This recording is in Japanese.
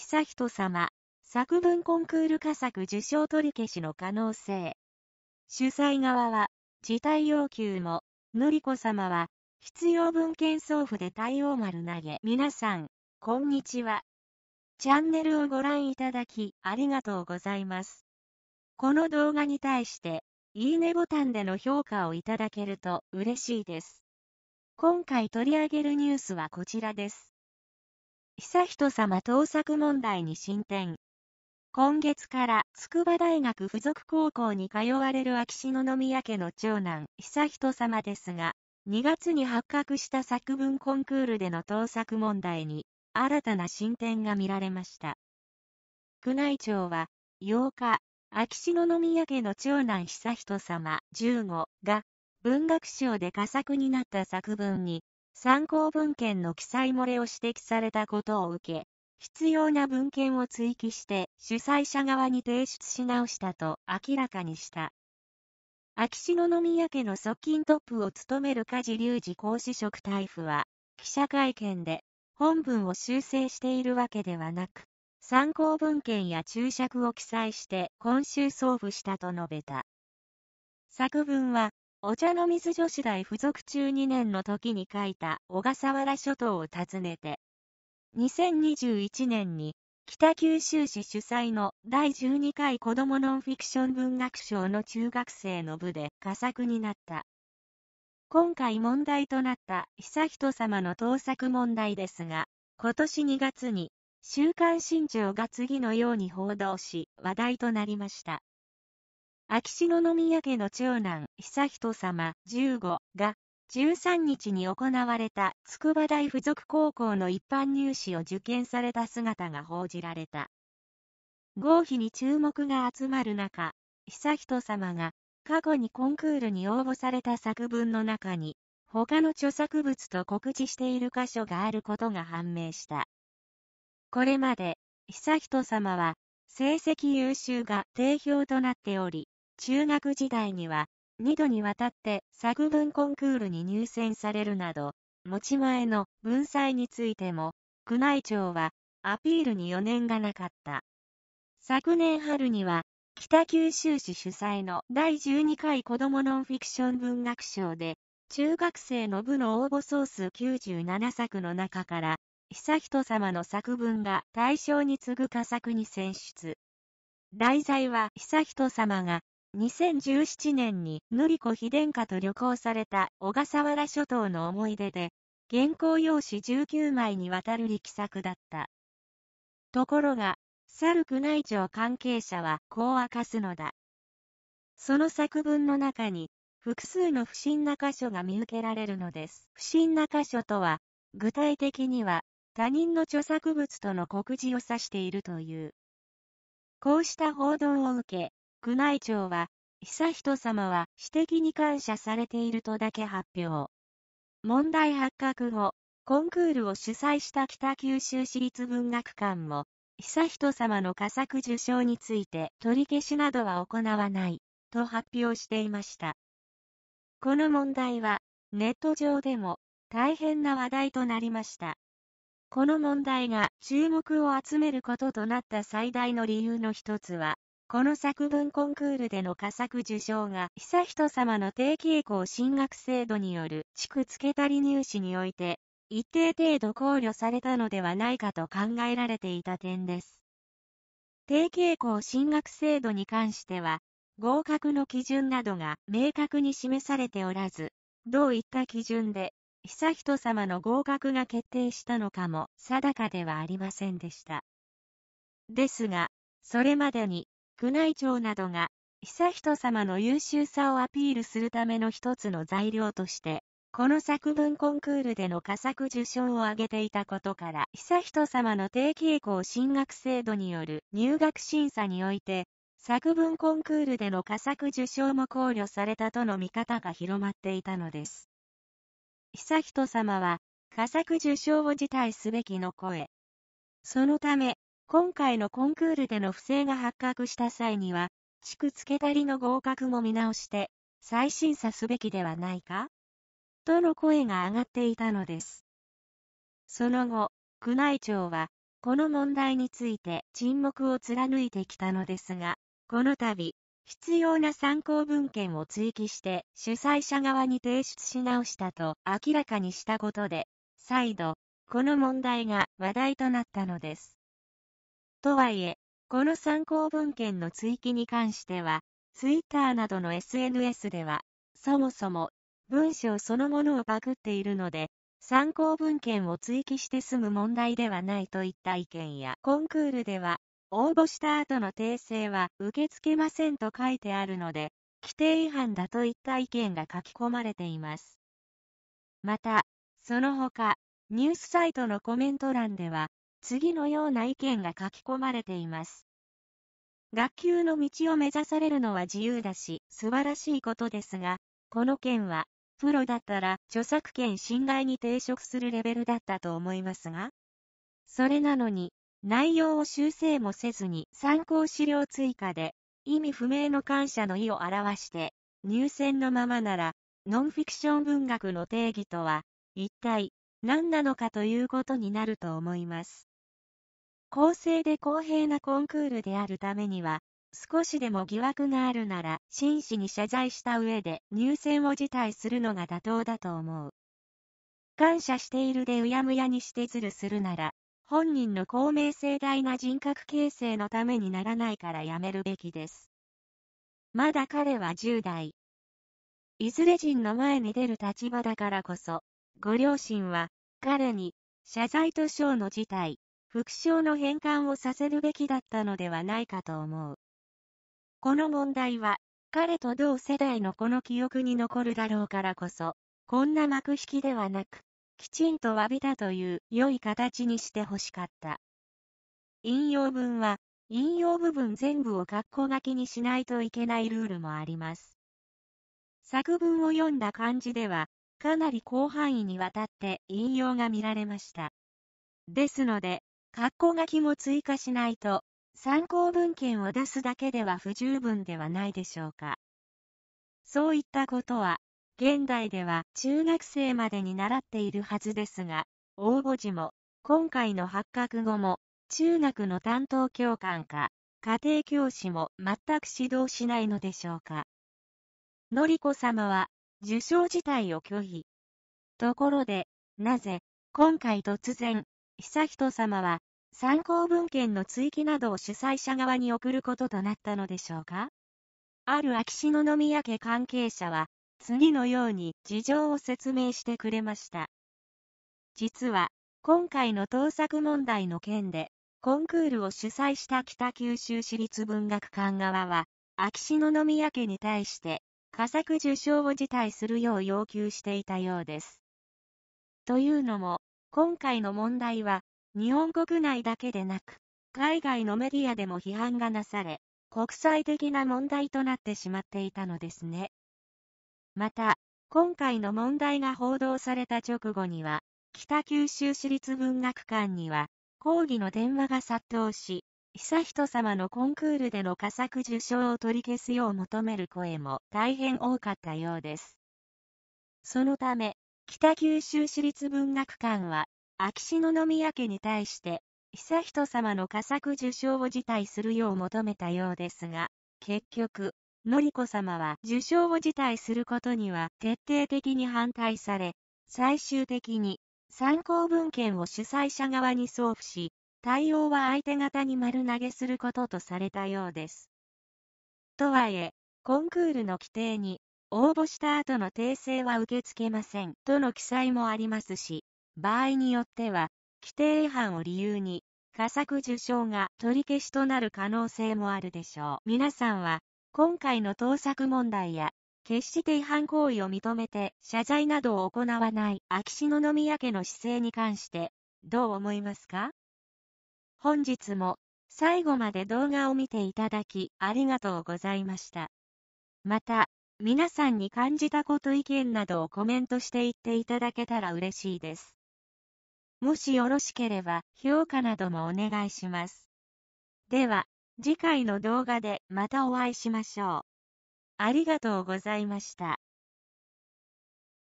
悠仁さま、作文コンクール佳作受賞取り消しの可能性。主催側は、辞退要求も、紀子さまは、必要文献送付で対応丸投げ。皆さん、こんにちは。チャンネルをご覧いただき、ありがとうございます。この動画に対して、いいねボタンでの評価をいただけると嬉しいです。今回取り上げるニュースはこちらです。悠仁さま盗作問題に進展。今月から、筑波大学附属高校に通われる秋篠宮家の長男、悠仁さまですが、2月に発覚した作文コンクールでの盗作問題に、新たな進展が見られました。宮内庁は、8日、秋篠宮家の長男悠仁さま15が、文学賞で佳作になった作文に、参考文献の記載漏れを指摘されたことを受け、必要な文献を追記して主催者側に提出し直したと明らかにした。秋篠宮家の側近トップを務める梶隆二公子職大夫は、記者会見で、本文を修正しているわけではなく、参考文献や注釈を記載して今週送付したと述べた。作文は、お茶の水女子大附属中2年の時に書いた小笠原諸島を訪ねて、2021年に北九州市主催の第12回子どもノンフィクション文学賞の中学生の部で佳作になった。今回問題となった悠仁さまの盗作問題ですが、今年2月に週刊新潮が次のように報道し話題となりました。秋篠宮家の長男、悠仁さま15が、13日に行われた筑波大附属高校の一般入試を受験された姿が報じられた。合否に注目が集まる中、悠仁さまが、過去にコンクールに応募された作文の中に、他の著作物と告知している箇所があることが判明した。これまで、悠仁さまは、成績優秀が定評となっており、中学時代には、2度にわたって作文コンクールに入選されるなど、持ち前の文才についても、宮内庁はアピールに余念がなかった。昨年春には、北九州市主催の第12回子どもノンフィクション文学賞で、中学生の部の応募総数97作の中から、悠仁さまの作文が大賞に次ぐ佳作に選出。題材は悠仁さまが2017年に典子妃殿下と旅行された小笠原諸島の思い出で、原稿用紙19枚にわたる力作だった。ところが、サル宮内庁関係者はこう明かすのだ。その作文の中に、複数の不審な箇所が見受けられるのです。不審な箇所とは、具体的には、他人の著作物との告示を指しているという。こうした報道を受け、宮内庁は、悠仁さまは私的に感謝されているとだけ発表。問題発覚後、コンクールを主催した北九州市立文学館も、悠仁さまの佳作受賞について取り消しなどは行わない、と発表していました。この問題は、ネット上でも大変な話題となりました。この問題が注目を集めることとなった最大の理由の一つは、この作文コンクールでの佳作受賞が、悠仁さまの定期エコ進学制度による、地区付けたり入試において、一定程度考慮されたのではないかと考えられていた点です。定期エコ進学制度に関しては、合格の基準などが明確に示されておらず、どういった基準で、悠仁さまの合格が決定したのかも定かではありませんでした。ですが、それまでに宮内庁などが、悠仁さまの優秀さをアピールするための一つの材料として、この作文コンクールでの佳作受賞を挙げていたことから、悠仁さまの定期校進学制度による入学審査において、作文コンクールでの佳作受賞も考慮されたとの見方が広まっていたのです。悠仁さまは、佳作受賞を辞退すべきの声。そのため、今回のコンクールでの不正が発覚した際には、地区付けたりの合格も見直して、再審査すべきではないかとの声が上がっていたのです。その後、宮内庁は、この問題について沈黙を貫いてきたのですが、この度、必要な参考文献を追記して主催者側に提出し直したと明らかにしたことで、再度、この問題が話題となったのです。とはいえ、この参考文献の追記に関しては、ツイッターなどの SNS では、そもそも文章そのものをパクっているので、参考文献を追記して済む問題ではないといった意見や、コンクールでは、応募した後の訂正は受け付けませんと書いてあるので、規定違反だといった意見が書き込まれています。また、その他、ニュースサイトのコメント欄では、次のような意見が書き込まれています。学級の道を目指されるのは自由だし、素晴らしいことですが、この件は、プロだったら著作権侵害に抵触するレベルだったと思いますが、それなのに、内容を修正もせずに参考資料追加で意味不明の感謝の意を表して入選のままならノンフィクション文学の定義とは一体何なのかということになると思います。公正で公平なコンクールであるためには、少しでも疑惑があるなら真摯に謝罪した上で入選を辞退するのが妥当だと思う。感謝しているでうやむやにしてずるするなら、本人の公明正大な人格形成のためにならないからやめるべきです。まだ彼は10代。いずれ人の前に出る立場だからこそ、ご両親は、彼に、謝罪と賞の事態、副賞の返還をさせるべきだったのではないかと思う。この問題は、彼と同世代のこの記憶に残るだろうからこそ、こんな幕引きではなく、きちんと詫びたという良い形にしてほしかった。引用文は、引用部分全部を括弧書きにしないといけないルールもあります。作文を読んだ感じでは、かなり広範囲にわたって引用が見られました。ですので、発行書きも追加しないと、参考文献を出すだけでは不十分ではないでしょうか。そういったことは、現代では中学生までに習っているはずですが、応募時も、今回の発覚後も、中学の担当教官か、家庭教師も全く指導しないのでしょうか。のりこ様は、受賞自体を拒否。ところで、なぜ、今回突然、悠仁様は参考文献の追記などを主催者側に送ることとなったのでしょうかある秋篠宮家関係者は、次のように事情を説明してくれました。実は、今回の盗作問題の件で、コンクールを主催した北九州市立文学館側は、秋篠宮家に対して、佳作受賞を辞退するよう要求していたようです。というのも、今回の問題は、日本国内だけでなく、海外のメディアでも批判がなされ、国際的な問題となってしまっていたのですね。また、今回の問題が報道された直後には、北九州市立文学館には、抗議の電話が殺到し、悠仁さまのコンクールでの佳作受賞を取り消すよう求める声も大変多かったようです。そのため、北九州市立文学館は、秋篠宮家に対して、悠仁さまの佳作受賞を辞退するよう求めたようですが、結局、紀子さまは受賞を辞退することには徹底的に反対され、最終的に参考文献を主催者側に送付し、対応は相手方に丸投げすることとされたようです。とはいえ、コンクールの規定に、応募した後の訂正は受け付けませんとの記載もありますし、場合によっては、規定違反を理由に、佳作受賞が取り消しとなる可能性もあるでしょう。皆さんは、今回の盗作問題や、決して違反行為を認めて謝罪などを行わない秋篠宮家の姿勢に関して、どう思いますか本日も最後まで動画を見ていただきありがとうございました。また、皆さんに感じたこと意見などをコメントしていっていただけたら嬉しいです。もしよろしければ評価などもお願いします。では、次回の動画でまたお会いしましょう。ありがとうございました。